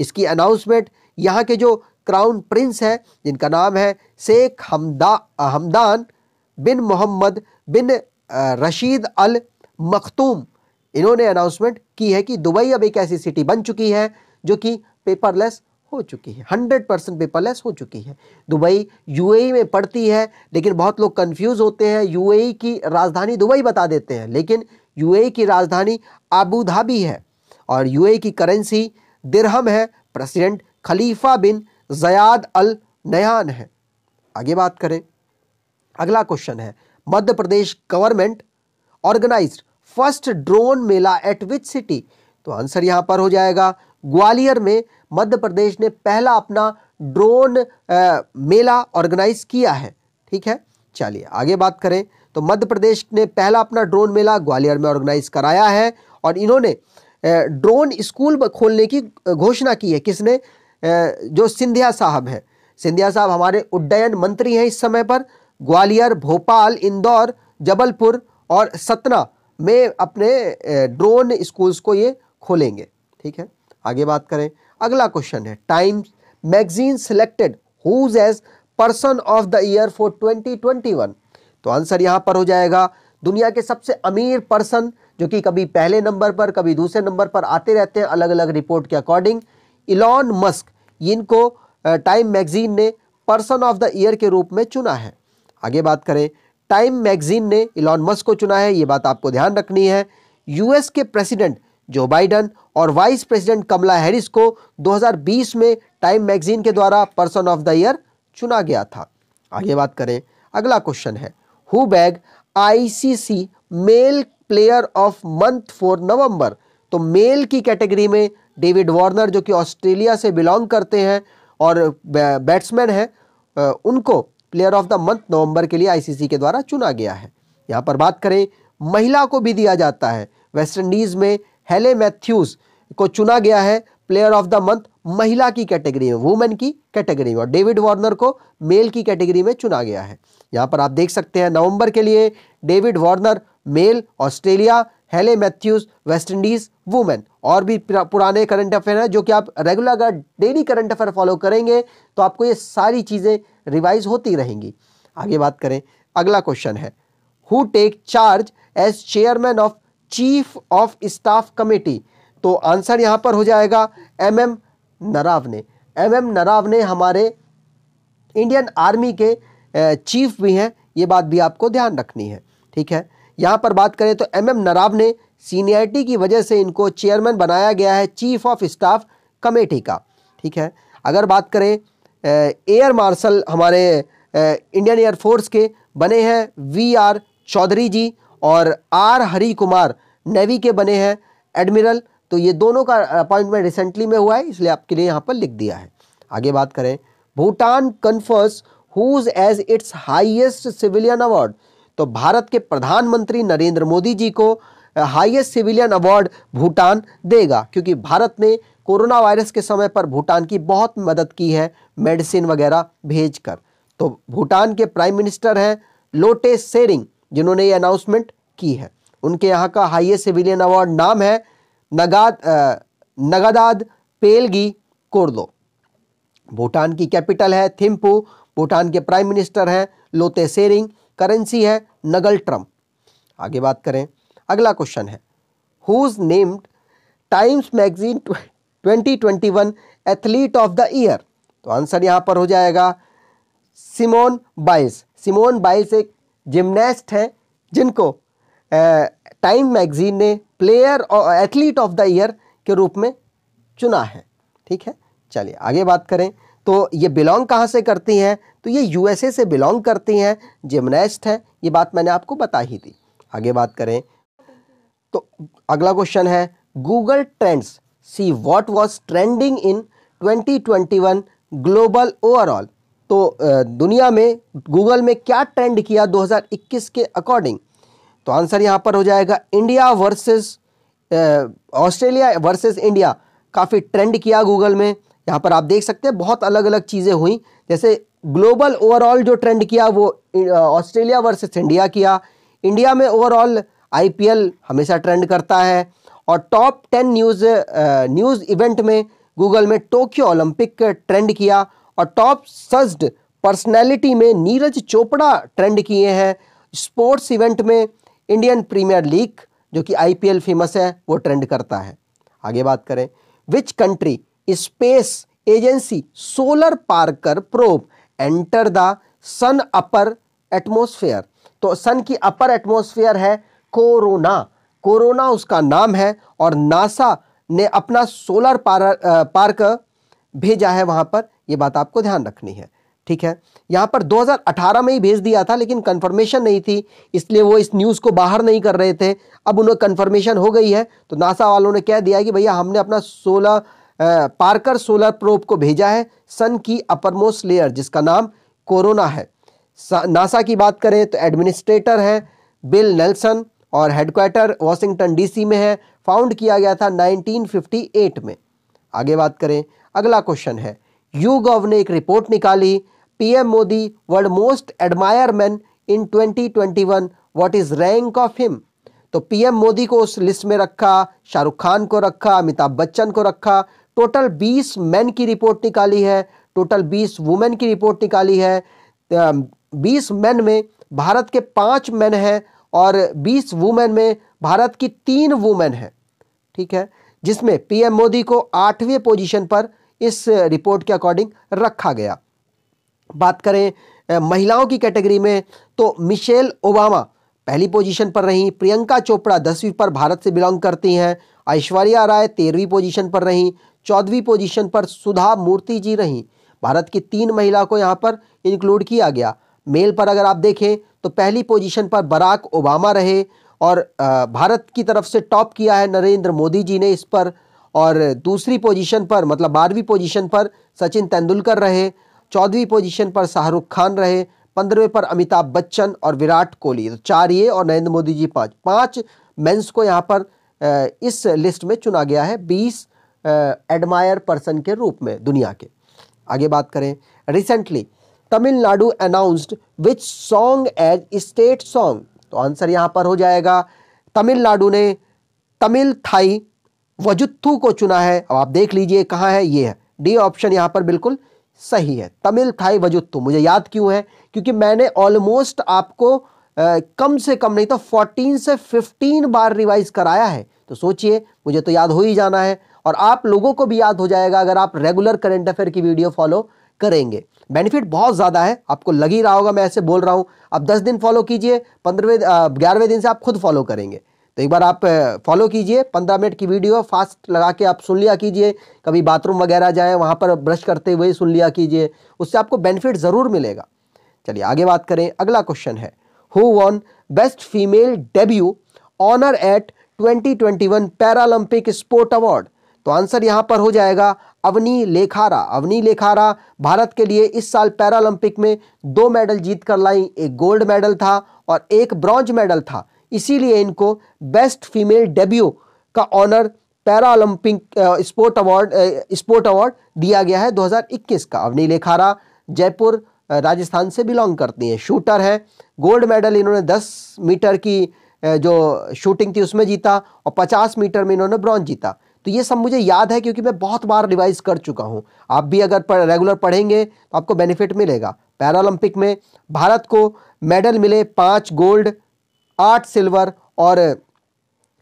इसकी अनाउंसमेंट यहाँ के जो क्राउन प्रिंस हैं जिनका नाम है शेख हमदा हमदान बिन मोहम्मद बिन रशीद अल मखतूम इन्होंने अनाउंसमेंट की है कि दुबई अब एक ऐसी सिटी बन चुकी है जो कि पेपरलेस हो चुकी है हंड्रेड परसेंट पेपरलेस हो चुकी है दुबई यूएई में पड़ती है लेकिन बहुत लोग कंफ्यूज होते हैं यूएई की राजधानी दुबई बता देते हैं लेकिन यूएई की राजधानी आबू धाबी है और यूएई की करेंसी दिरहम है प्रेसिडेंट खलीफा बिन जयाद अल नयान है आगे बात करें अगला क्वेश्चन है Madhya Pradesh government organise first drone mela at which city तो आंसर यहां पर हो जाएगा ग्वालियर में मध्य प्रदेश ने पहला अपना ड्रोन आ, मेला ऑर्गेनाइज किया है ठीक है चलिए आगे बात करें तो मध्य प्रदेश ने पहला अपना ड्रोन मेला ग्वालियर में ऑर्गेनाइज कराया है और इन्होंने ड्रोन स्कूल खोलने की घोषणा की है किसने जो सिंधिया साहब हैं सिंधिया साहब हमारे उड्डयन मंत्री हैं इस समय पर ग्वालियर भोपाल इंदौर जबलपुर और सतना में अपने ड्रोन स्कूल्स को ये खोलेंगे ठीक है आगे बात करें अगला क्वेश्चन है Time magazine selected who's as person of the year for 2021 तो आंसर यहां पर हो जाएगा दुनिया के सबसे अमीर पर्सन जो कि कभी पहले नंबर पर कभी दूसरे नंबर पर आते रहते हैं अलग अलग रिपोर्ट के अकॉर्डिंग इलॉन मस्क इनको टाइम मैगजीन ने पर्सन ऑफ द ईयर के रूप में चुना है आगे बात करें टाइम मैगजीन ने इलॉन मस्क को चुना है ये बात आपको ध्यान रखनी है यूएस के प्रेसिडेंट जो बाइडन और वाइस प्रेसिडेंट कमला हैरिस को 2020 में टाइम मैगजीन के द्वारा पर्सन ऑफ द ईयर चुना गया था आगे बात करें अगला क्वेश्चन है who bag ICC male player of month for November तो मेल की कैटेगरी में डेविड वार्नर जो कि ऑस्ट्रेलिया से बिलोंग करते हैं और बैट्समैन है उनको प्लेयर ऑफ द मंथ नवंबर के लिए आईसीसी के द्वारा चुना गया है यहाँ पर बात करें महिला को भी दिया जाता है वेस्ट इंडीज़ में हेले मैथ्यूज को चुना गया है प्लेयर ऑफ द मंथ महिला की कैटेगरी में वुमेन की कैटेगरी में और डेविड वार्नर को मेल की कैटेगरी में चुना गया है यहाँ पर आप देख सकते हैं नवंबर के लिए David Warner male Australia Hayley Matthews West Indies women और भी पुराने करंट अफेयर हैं जो कि आप रेगुलर अगर डेली करंट अफेयर फॉलो करेंगे तो आपको ये सारी चीज़ें रिवाइज होती रहेंगी आगे बात करें अगला क्वेश्चन है who take charge as chairman of chief of staff committee तो आंसर यहाँ पर हो जाएगा एम एम नराव ने एम एम नराव ने हमारे इंडियन आर्मी के चीफ भी हैं ये बात भी आपको ध्यान रखनी है ठीक है यहाँ पर बात करें तो एम एम नराव ने सीनियरिटी की वजह से इनको चेयरमैन बनाया गया है चीफ ऑफ स्टाफ कमेटी का ठीक है अगर बात करें एयर मार्शल हमारे इंडियन एयरफोर्स के बने हैं वी आर चौधरी जी और आर हरी कुमार नेवी के बने हैं एडमिरल तो ये दोनों का अपॉइंटमेंट रिसेंटली में हुआ है इसलिए आपके लिए यहाँ पर लिख दिया है आगे बात करें Bhutan confers who's as its highest civilian award तो भारत के प्रधानमंत्री नरेंद्र मोदी जी को हाईएस्ट सिविलियन अवार्ड भूटान देगा क्योंकि भारत ने कोरोना वायरस के समय पर भूटान की बहुत मदद की है मेडिसिन वगैरह भेजकर तो भूटान के प्राइम मिनिस्टर हैं लोटे सेरिंग जिन्होंने ये अनाउंसमेंट की है उनके यहाँ का हाइएस्ट सिविलियन अवार्ड नाम है नगाद नगादाद पेलगी कोर्दो भूटान की कैपिटल है थिम्पू भूटान के प्राइम मिनिस्टर हैं लोते सेरिंग करेंसी है नगल ट्रम्प आगे बात करें अगला क्वेश्चन है who's named Times magazine 2021 athlete of the year तो आंसर यहां पर हो जाएगा सिमोन बाइस सिमोन बाइस एक जिमनास्ट हैं जिनको टाइम मैगजीन ने प्लेयर और एथलीट ऑफ द ईयर के रूप में चुना है ठीक है चलिए आगे बात करें तो ये बिलोंग कहाँ से करती हैं तो ये यूएसए से बिलोंग करती हैं जिमनास्ट हैं ये बात मैंने आपको बता ही दी आगे बात करें तो अगला क्वेश्चन है Google trends see what was trending in 2021 global overall तो दुनिया में गूगल में क्या ट्रेंड किया 2021 के अकॉर्डिंग तो आंसर यहाँ पर हो जाएगा India versus Australia versus India काफ़ी ट्रेंड किया गूगल में यहाँ पर आप देख सकते हैं बहुत अलग अलग चीज़ें हुई जैसे ग्लोबल ओवरऑल जो ट्रेंड किया वो ऑस्ट्रेलिया वर्सेस इंडिया किया इंडिया में ओवरऑल आई हमेशा ट्रेंड करता है और top ten news news event में गूगल में टोक्यो ओलंपिक ट्रेंड किया और टॉप सज्ड पर्सनैलिटी में नीरज चोपड़ा ट्रेंड किए हैं स्पोर्ट्स इवेंट में इंडियन प्रीमियर लीग जो कि आईपीएल फेमस है वो ट्रेंड करता है आगे बात करें which country space agency solar Parker probe enter the sun upper atmosphere तो सन की अपर एटमोसफेयर है कोरोना कोरोना उसका नाम है और नासा ने अपना सोलर पार्क भेजा है वहाँ पर ये बात आपको ध्यान रखनी है ठीक है यहाँ पर 2018 में ही भेज दिया था लेकिन कंफर्मेशन नहीं थी इसलिए वो इस न्यूज़ को बाहर नहीं कर रहे थे अब उन्हें कंफर्मेशन हो गई है तो नासा वालों ने कह दिया कि भैया हमने अपना 16 पार्कर सोलर प्रोप को भेजा है सन की अपरमोस्ट लेयर जिसका नाम कोरोना है नासा की बात करें तो एडमिनिस्ट्रेटर है बिल नेल्सन और हेडक्वार्टर वॉशिंगटन डीसी में है फाउंड किया गया था 1958 में आगे बात करें अगला क्वेश्चन है यूगॉव ने एक रिपोर्ट निकाली PM Modi world most admire man in 2021 what is rank of him तो पीएम मोदी को उस लिस्ट में रखा शाहरुख खान को रखा अमिताभ बच्चन को रखा टोटल 20 मैन की रिपोर्ट निकाली है टोटल 20 वुमेन की रिपोर्ट निकाली है 20 मैन में भारत के पाँच मैन हैं और 20 वुमेन में भारत की तीन वुमेन हैं ठीक है जिसमें पीएम मोदी को आठवें पोजीशन पर इस रिपोर्ट के अकॉर्डिंग रखा गया बात करें महिलाओं की कैटेगरी में तो मिशेल ओबामा पहली पोजीशन पर रहीं प्रियंका चोपड़ा दसवीं पर भारत से बिलोंग करती हैं ऐश्वर्या राय तेरहवीं पोजीशन पर रहीं चौदहवीं पोजीशन पर सुधा मूर्ति जी रहीं भारत की तीन महिला को यहां पर इंक्लूड किया गया मेल पर अगर आप देखें तो पहली पोजीशन पर बराक ओबामा रहे और भारत की तरफ से टॉप किया है नरेंद्र मोदी जी ने इस पर और दूसरी पोजीशन पर मतलब बारहवीं पोजीशन पर सचिन तेंदुलकर रहे चौदहवीं पोजीशन पर शाहरुख खान रहे पंद्रहवें पर अमिताभ बच्चन और विराट कोहली तो चार ये और नरेंद्र मोदी जी पाँच पाँच मेंस को यहाँ पर इस लिस्ट में चुना गया है बीस एडमायर पर्सन के रूप में दुनिया के आगे बात करें recently Tamil Nadu announced which song as state song तो आंसर यहाँ पर हो जाएगा तमिलनाडु ने तमिल थाई वजुत्थु को चुना है अब आप देख लीजिए कहाँ है ये है डी ऑप्शन यहाँ पर बिल्कुल सही है तमिल थाई वजुत्थु मुझे याद क्यों है क्योंकि मैंने ऑलमोस्ट आपको आ, कम से कम नहीं तो 14 से 15 बार रिवाइज कराया है तो सोचिए मुझे तो याद हो ही जाना है और आप लोगों को भी याद हो जाएगा अगर आप रेगुलर करेंट अफेयर की वीडियो फॉलो करेंगे बेनिफिट बहुत ज़्यादा है आपको लग ही रहा होगा मैं ऐसे बोल रहा हूँ आप दस दिन फॉलो कीजिए पंद्रहवें ग्यारहवें दिन से आप खुद फॉलो करेंगे तो एक बार आप फॉलो कीजिए पंद्रह मिनट की वीडियो फास्ट लगा के आप सुन लिया कीजिए कभी बाथरूम वगैरह जाएँ वहाँ पर ब्रश करते हुए सुन लिया कीजिए उससे आपको बेनिफिट ज़रूर मिलेगा चलिए आगे बात करें अगला क्वेश्चन है who won best female debut honour at 2021 Paralympic sport award तो आंसर यहाँ पर हो जाएगा अवनी लेखारा अवनी लेखारा भारत के लिए इस साल पैरालंपिक में दो मेडल जीत कर लाई एक गोल्ड मेडल था और एक ब्रॉन्ज मेडल था इसीलिए इनको बेस्ट फीमेल डेब्यू का honour para Olympic sport award sport award दिया गया है 2021 का अवनी लेखारा जयपुर राजस्थान से बिलोंग करती हैं शूटर हैं गोल्ड मेडल इन्होंने 10 मीटर की जो शूटिंग थी उसमें जीता और 50 मीटर में इन्होंने ब्रॉन्ज जीता तो ये सब मुझे याद है क्योंकि मैं बहुत बार रिवाइज कर चुका हूँ आप भी अगर पढ़, रेगुलर पढ़ेंगे तो आपको बेनिफिट मिलेगा पैरालंपिक में भारत को मेडल मिले पाँच गोल्ड आठ सिल्वर और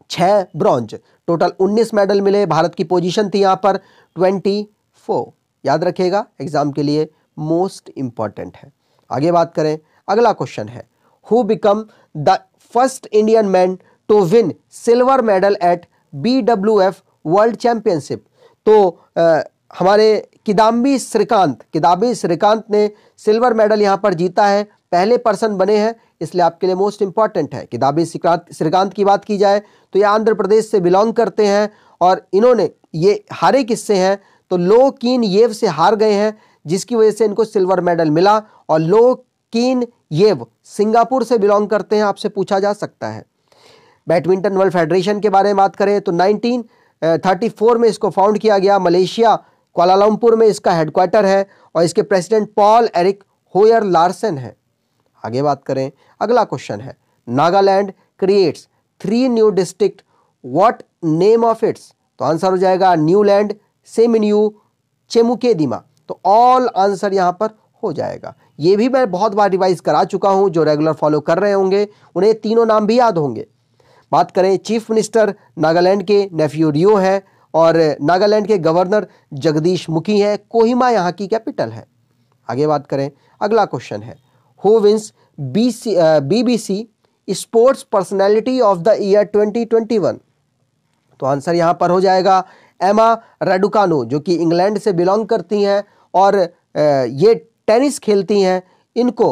छः ब्रॉन्ज टोटल उन्नीस मेडल मिले भारत की पोजीशन थी यहाँ पर ट्वेंटी फोर याद रखिएगा एग्ज़ाम के लिए मोस्ट इम्पॉर्टेंट है आगे बात करें अगला क्वेश्चन है who become the first Indian man to win silver medal at B W F world championship तो आ, हमारे किदाम्बी श्रीकांत किदाम्बी श्रीकांत ने सिल्वर मेडल यहाँ पर जीता है पहले पर्सन बने हैं इसलिए आपके लिए मोस्ट इंपॉर्टेंट है किताबी श्रीकांत श्रीकांत की बात की जाए तो ये आंध्र प्रदेश से बिलोंग करते हैं और इन्होंने ये हारे किससे हैं तो लो कीन येव से हार गए हैं जिसकी वजह से इनको सिल्वर मेडल मिला और लो कीन येव सिंगापुर से बिलोंग करते हैं आपसे पूछा जा सकता है बैडमिंटन वर्ल्ड फेडरेशन के बारे में बात करें तो 1934 में इसको फाउंड किया गया मलेशिया कोलालमपुर में इसका हेडक्वार्टर है और इसके president Paul Erik Hoyer Larsen है आगे बात करें अगला क्वेश्चन है Nagaland creates three new district what name of its तो आंसर हो जाएगा न्यूलैंड सेमिन्यू चेमुकेदिमा तो ऑल आंसर यहाँ पर हो जाएगा ये भी मैं बहुत बार रिवाइज करा चुका हूँ जो रेगुलर फॉलो कर रहे होंगे उन्हें तीनों नाम भी याद होंगे बात करें चीफ मिनिस्टर नागालैंड के नेफ्यू रियो है और नागालैंड के गवर्नर जगदीश मुखी हैं कोहिमा यहाँ की कैपिटल है आगे बात करें अगला क्वेश्चन है who wins BC, uh, BBC sports personality of the year 2021 तो आंसर यहाँ पर हो जाएगा एमा रेडुकानो जो कि इंग्लैंड से बिलोंग करती हैं और uh, ये टेनिस खेलती हैं इनको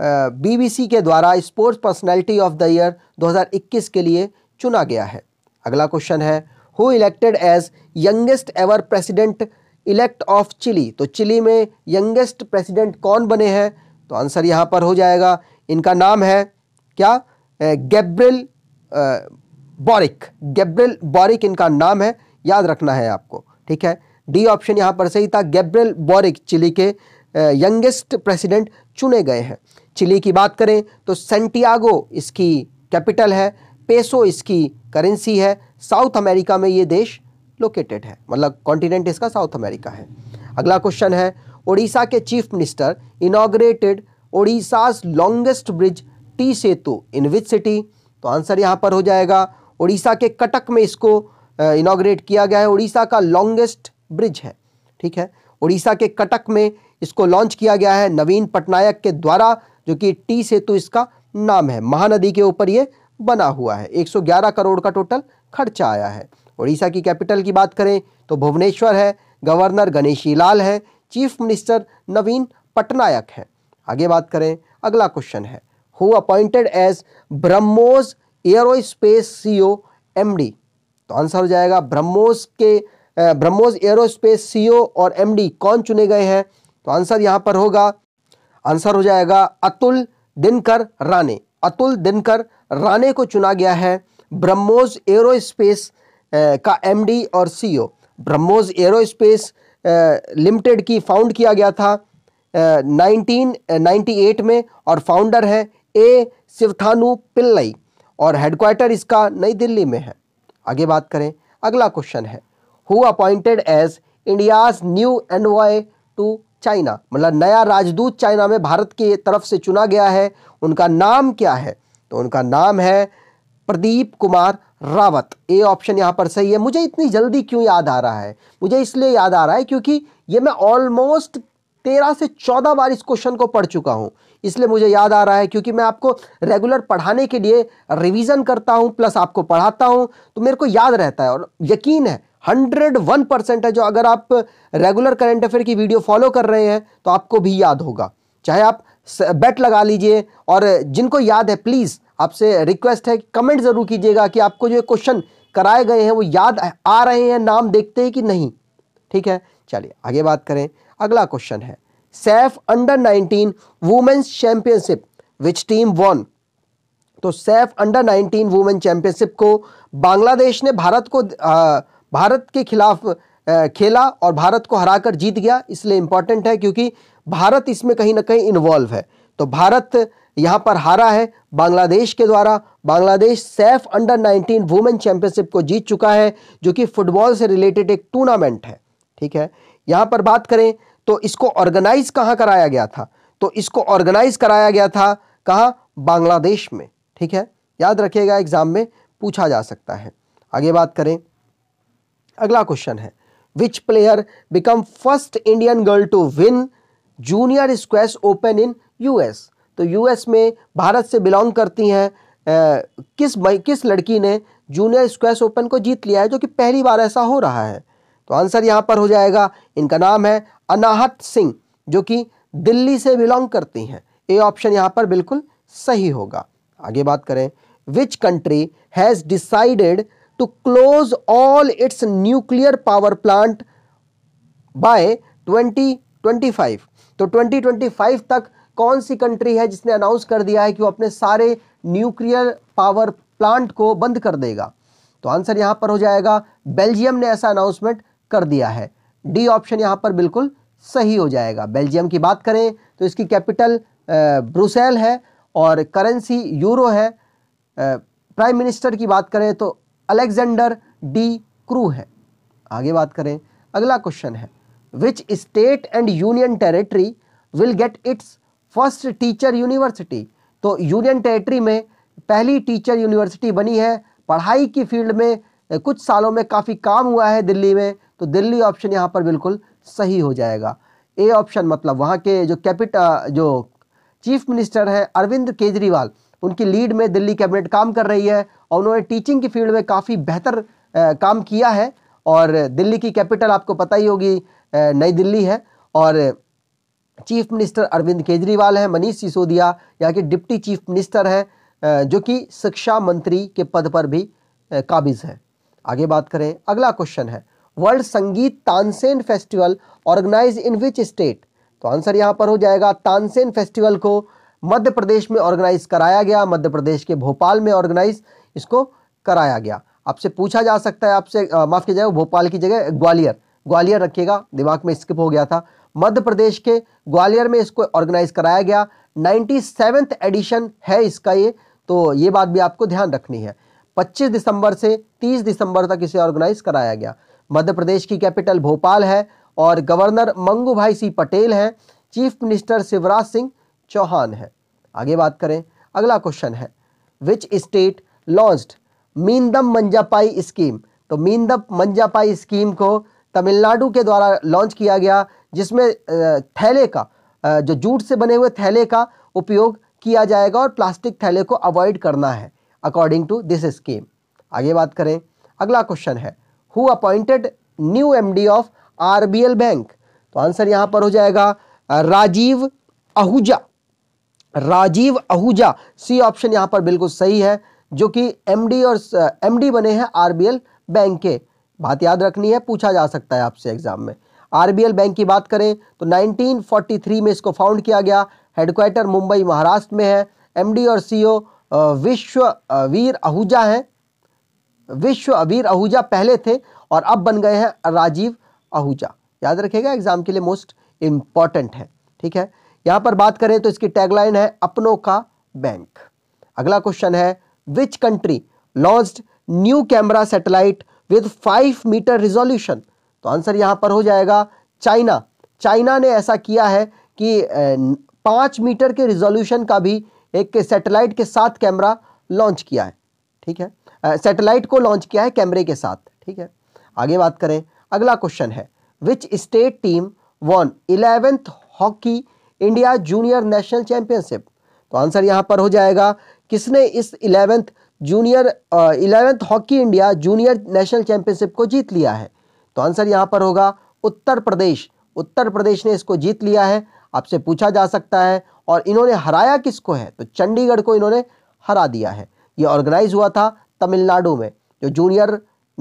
बीबीसी uh, के द्वारा sports personality of the year 2021 के लिए चुना गया है अगला क्वेश्चन है who elected as youngest ever president elect of Chile तो चिली में यंगेस्ट प्रेसिडेंट कौन बने हैं तो आंसर यहाँ पर हो जाएगा इनका नाम है क्या गैब्रिल बॉरिक गैब्रिल बॉरिक इनका नाम है याद रखना है आपको ठीक है डी ऑप्शन यहाँ पर सही था गैब्रिल बॉरिक चिली के यंगेस्ट प्रेसिडेंट चुने गए हैं चिली की बात करें तो सेंटियागो इसकी कैपिटल है पेसो इसकी करेंसी है साउथ अमेरिका में ये देश लोकेटेड है मतलब कॉन्टिनेंट इसका साउथ अमेरिका है अगला क्वेश्चन है ओडिशा के chief minister inaugurated Odisha's longest bridge T Setu in which city तो आंसर यहाँ पर हो जाएगा उड़ीसा के कटक में इसको इनाग्रेट किया गया है उड़ीसा का लॉन्गेस्ट ब्रिज है ठीक है उड़ीसा के कटक में इसको लॉन्च किया गया है नवीन पटनायक के द्वारा जो कि टी सेतु इसका नाम है महानदी के ऊपर ये बना हुआ है 111 करोड़ का टोटल खर्चा आया है उड़ीसा की कैपिटल की बात करें तो भुवनेश्वर है गवर्नर गणेशी लाल है चीफ मिनिस्टर नवीन पटनायक हैं आगे बात करें अगला क्वेश्चन है who appointed as BrahMos aerospace CEO MD तो आंसर हो जाएगा ब्रह्मोस के ब्रह्मोस एयरोस्पेस सीओ और एमडी कौन चुने गए हैं तो आंसर यहाँ पर होगा आंसर हो जाएगा अतुल दिनकर राणे अतुल दिनकर राणे को चुना गया है ब्रह्मोस एयरोस्पेस का एमडी और सीईओ ब्रह्मोस एयरोस्पेस लिमिटेड की फाउंड किया गया था नाइनटीन नाइन्टी एट में और फाउंडर है ए शिवथानु पिल्लई और हेडक्वार्टर इसका नई दिल्ली में है आगे बात करें अगला क्वेश्चन है who appointed as India's new envoy to China मतलब नया राजदूत चाइना में भारत की तरफ से चुना गया है उनका नाम क्या है तो उनका नाम है प्रदीप कुमार रावत ए ऑप्शन यहाँ पर सही है मुझे इतनी जल्दी क्यों याद आ रहा है मुझे इसलिए याद आ रहा है क्योंकि ये मैं ऑलमोस्ट तेरह से चौदह बार इस क्वेश्चन को पढ़ चुका हूँ इसलिए मुझे याद आ रहा है क्योंकि मैं आपको रेगुलर पढ़ाने के लिए रिवीजन करता हूँ प्लस आपको पढ़ाता हूँ तो मेरे को याद रहता है और यकीन है हंड्रेड वन परसेंट है जो अगर आप रेगुलर करेंट अफेयर की वीडियो फॉलो कर रहे हैं तो आपको भी याद होगा चाहे आप बेट लगा लीजिए और जिनको याद है प्लीज़ आपसे रिक्वेस्ट है कमेंट ज़रूर कीजिएगा कि आपको जो क्वेश्चन कराए गए हैं वो याद आ रहे हैं नाम देखते हैं कि नहीं ठीक है चलिए आगे बात करें अगला क्वेश्चन है SAFF under 19 women's championship which team won तो सैफ अंडर 19 वुमेन चैंपियनशिप को बांग्लादेश ने भारत को आ, भारत के खिलाफ आ, खेला और भारत को हराकर जीत गया इसलिए इंपॉर्टेंट है क्योंकि भारत इसमें कहीं ना कहीं इन्वॉल्व है तो भारत यहाँ पर हारा है बांग्लादेश के द्वारा Bangladesh SAFF under 19 women championship को जीत चुका है जो कि फुटबॉल से रिलेटेड एक टूर्नामेंट है ठीक है यहाँ पर बात करें तो इसको ऑर्गेनाइज कहाँ कराया गया था तो इसको ऑर्गेनाइज कराया गया था कहाँ बांग्लादेश में ठीक है याद रखिएगा एग्जाम में पूछा जा सकता है आगे बात करें अगला क्वेश्चन है which player become first Indian girl to win junior squash open in US तो यूएस में भारत से बिलोंग करती हैं किस किस लड़की ने जूनियर स्क्वेस ओपन को जीत लिया है जो कि पहली बार ऐसा हो रहा है तो आंसर यहाँ पर हो जाएगा इनका नाम है अनाहत सिंह जो कि दिल्ली से बिलोंग करती हैं ए ऑप्शन यहाँ पर बिल्कुल सही होगा आगे बात करें which country has decided to close all its nuclear power plant by 2025 तो 2025 तक कौन सी कंट्री है जिसने अनाउंस कर दिया है कि वो अपने सारे न्यूक्लियर पावर प्लांट को बंद कर देगा तो आंसर यहां पर हो जाएगा बेल्जियम ने ऐसा अनाउंसमेंट कर दिया है डी ऑप्शन यहां पर बिल्कुल सही हो जाएगा बेल्जियम की बात करें तो इसकी कैपिटल ब्रुसेल है और करेंसी यूरो है प्राइम मिनिस्टर की बात करें तो अलेक्जेंडर डी क्रू है आगे बात करें अगला क्वेश्चन है which state and union territory will get its first teacher university तो यूनियन टेरेटरी में पहली टीचर यूनिवर्सिटी बनी है पढ़ाई की फील्ड में कुछ सालों में काफ़ी काम हुआ है दिल्ली में तो दिल्ली ऑप्शन यहाँ पर बिल्कुल सही हो जाएगा ए ऑप्शन मतलब वहाँ के जो कैपिट जो चीफ मिनिस्टर हैं अरविंद केजरीवाल उनकी लीड में दिल्ली कैबिनेट काम कर रही है और उन्होंने टीचिंग की फील्ड में काफ़ी बेहतर काम किया है और दिल्ली की कैपिटल आपको पता ही होगी नई दिल्ली है और चीफ मिनिस्टर अरविंद केजरीवाल हैं मनीष सिसोदिया यहाँ के डिप्टी चीफ मिनिस्टर हैं जो कि शिक्षा मंत्री के पद पर भी काबिज हैं आगे बात करें अगला क्वेश्चन है world Sangeet Tansen festival organise in which state तो आंसर यहाँ पर हो जाएगा तानसेन फेस्टिवल को मध्य प्रदेश में ऑर्गेनाइज कराया गया मध्य प्रदेश के भोपाल में ऑर्गेनाइज इसको कराया गया आपसे पूछा जा सकता है आपसे माफ़ किया जाएगा भोपाल की जगह ग्वालियर ग्वालियर रखिएगा दिमाग में स्किप हो गया था मध्य प्रदेश के ग्वालियर में इसको ऑर्गेनाइज कराया गया नाइन्टी सेवेंथ एडिशन है इसका ये तो ये बात भी आपको ध्यान रखनी है 25 दिसंबर से 30 दिसंबर तक इसे ऑर्गेनाइज कराया गया मध्य प्रदेश की कैपिटल भोपाल है और गवर्नर मंगू भाई सिंह पटेल हैं चीफ मिनिस्टर शिवराज सिंह चौहान हैं आगे बात करें अगला क्वेश्चन है which state launched Meendum Manjappai scheme तो मीनदम मंजापाई स्कीम को तमिलनाडु के द्वारा लॉन्च किया गया जिसमें थैले का जो जूट से बने हुए थैले का उपयोग किया जाएगा और प्लास्टिक थैले को अवॉइड करना है अकॉर्डिंग टू दिस स्कीम आगे बात करें अगला क्वेश्चन है who appointed new MD of RBL bank तो आंसर यहाँ पर हो जाएगा राजीव आहूजा राजीव आहूजा सी ऑप्शन यहाँ पर बिल्कुल सही है जो कि एमडी और एमडी बने हैं आरबीएल बैंक के बात याद रखनी है पूछा जा सकता है आपसे एग्जाम में आरबीएल बैंक की बात करें तो 1943 में इसको फाउंड किया गया हेडक्वार्टर मुंबई महाराष्ट्र में है एमडी और सीईओ e विश्व वीर आहूजा हैं विश्व वीर आहूजा पहले थे और अब बन गए हैं राजीव आहूजा याद रखेगा एग्ज़ाम के लिए मोस्ट इम्पॉर्टेंट है ठीक है यहाँ पर बात करें तो इसकी टैगलाइन है अपनों का बैंक अगला क्वेश्चन है which country launch new camera satellite with five metre resolution तो आंसर यहां पर हो जाएगा चाइना चाइना ने ऐसा किया है कि पांच मीटर के रिजोल्यूशन का भी एक सैटेलाइट के साथ कैमरा लॉन्च किया है ठीक है सैटेलाइट को लॉन्च किया है कैमरे के साथ ठीक है आगे बात करें अगला क्वेश्चन है which state team won eleventh hockey India junior national championship तो आंसर यहां पर हो जाएगा किसने इस eleventh junior eleventh hockey India junior national championship को जीत लिया है तो आंसर यहाँ पर होगा उत्तर प्रदेश उत्तर प्रदेश ने इसको जीत लिया है आपसे पूछा जा सकता है और इन्होंने हराया किसको है तो चंडीगढ़ को इन्होंने हरा दिया है ये ऑर्गेनाइज हुआ था तमिलनाडु में जो junior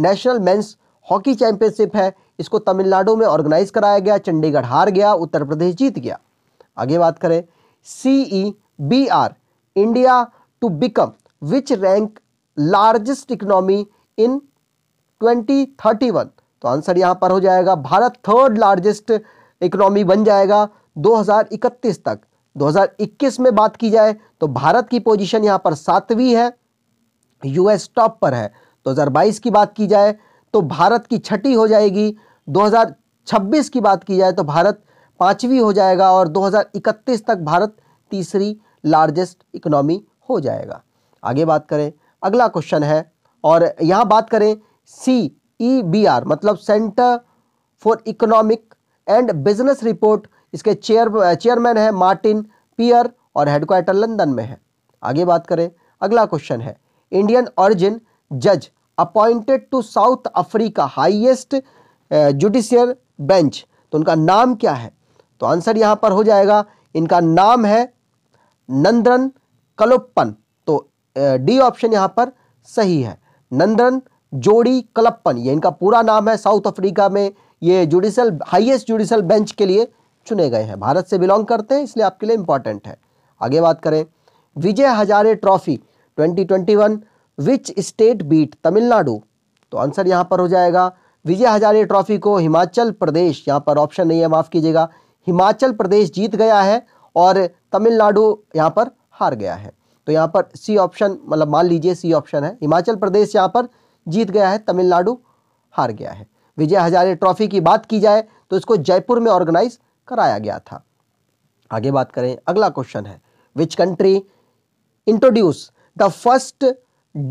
national men's hockey championship है इसको तमिलनाडु में ऑर्गेनाइज कराया गया चंडीगढ़ हार गया उत्तर प्रदेश जीत गया आगे बात करें C E B R India to become which rank largest economy in twenty thirty one तो आंसर यहाँ पर हो जाएगा भारत थर्ड लार्जेस्ट इकोनॉमी बन जाएगा 2031 तक 2021 में बात की जाए तो भारत की पोजीशन यहाँ पर सातवीं है यूएस टॉप पर है 2022 की बात की जाए तो भारत की छठी हो जाएगी 2026 की बात की जाए तो भारत पाँचवीं हो जाएगा और 2031 तक भारत तीसरी लार्जेस्ट इकोनॉमी हो जाएगा आगे बात करें अगला क्वेश्चन है और यहाँ बात करें सी ई बी आर मतलब centre for economic and business report इसके चेयर चेयरमैन है मार्टिन पियर और हेडक्वार्टर लंदन में है आगे बात करें अगला क्वेश्चन है इंडियन ऑरिजिन जज appointed to South Africa highest judicial bench तो उनका नाम क्या है तो आंसर यहां पर हो जाएगा इनका नाम है नंदन कलोप्पन तो डी ऑप्शन यहां पर सही है नंदन जोड़ी कलप्पन ये इनका पूरा नाम है साउथ अफ्रीका में ये जुडिशल हाईएस्ट जुडिशल बेंच के लिए चुने गए हैं भारत से बिलोंग करते हैं इसलिए आपके लिए इंपॉर्टेंट है आगे बात करें Vijay Hazare trophy 2021 which state beat Tamil Nadu तो आंसर यहां पर हो जाएगा विजय हजारे ट्रॉफी को हिमाचल प्रदेश यहां पर ऑप्शन नहीं है माफ़ कीजिएगा हिमाचल प्रदेश जीत गया है और तमिलनाडु यहां पर हार गया है तो यहां पर सी ऑप्शन मतलब मान लीजिए सी ऑप्शन है हिमाचल प्रदेश यहां पर जीत गया है तमिलनाडु हार गया है विजय हजारे ट्रॉफी की बात की जाए तो इसको जयपुर में ऑर्गेनाइज कराया गया था आगे बात करें अगला क्वेश्चन है which country introduce the first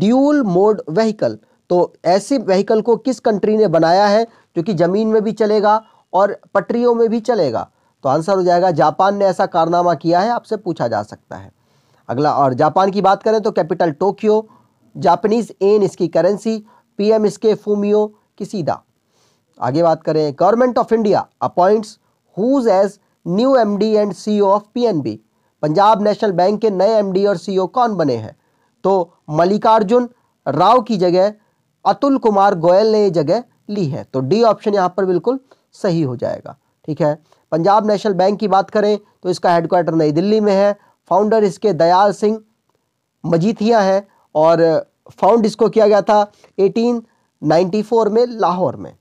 dual mode vehicle तो ऐसे व्हीकल को किस कंट्री ने बनाया है जो कि ज़मीन में भी चलेगा और पटरियों में भी चलेगा तो आंसर हो जाएगा जापान ने ऐसा कारनामा किया है आपसे पूछा जा सकता है अगला और जापान की बात करें तो कैपिटल टोक्यो जापानीज़ एन इसकी करेंसी पीएम इसके फूमियो की सीधा आगे बात करें government of India appoints whose as new MD and CEO of PNB Punjab national bank के नए एमडी और सीईओ कौन बने हैं तो मल्लिकार्जुन राव की जगह अतुल कुमार गोयल ने ये जगह ली है तो डी ऑप्शन यहाँ पर बिल्कुल सही हो जाएगा ठीक है पंजाब नेशनल बैंक की बात करें तो इसका हेडक्वार्टर नई दिल्ली में है फाउंडर इसके दयाल सिंह मजीथिया हैं और फाउंड इसको किया गया था 1894 में लाहौर में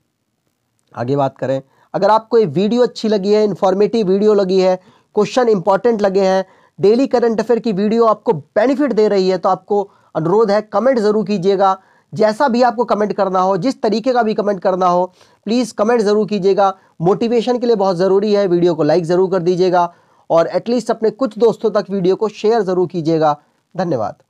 आगे बात करें अगर आपको ये वीडियो अच्छी लगी है इन्फॉर्मेटिव वीडियो लगी है क्वेश्चन इंपॉर्टेंट लगे हैं डेली करंट अफेयर की वीडियो आपको बेनिफिट दे रही है तो आपको अनुरोध है कमेंट ज़रूर कीजिएगा जैसा भी आपको कमेंट करना हो जिस तरीके का भी कमेंट करना हो प्लीज़ कमेंट ज़रूर कीजिएगा मोटिवेशन के लिए बहुत ज़रूरी है वीडियो को लाइक ज़रूर कर दीजिएगा और एटलीस्ट अपने कुछ दोस्तों तक वीडियो को शेयर ज़रूर कीजिएगा धन्यवाद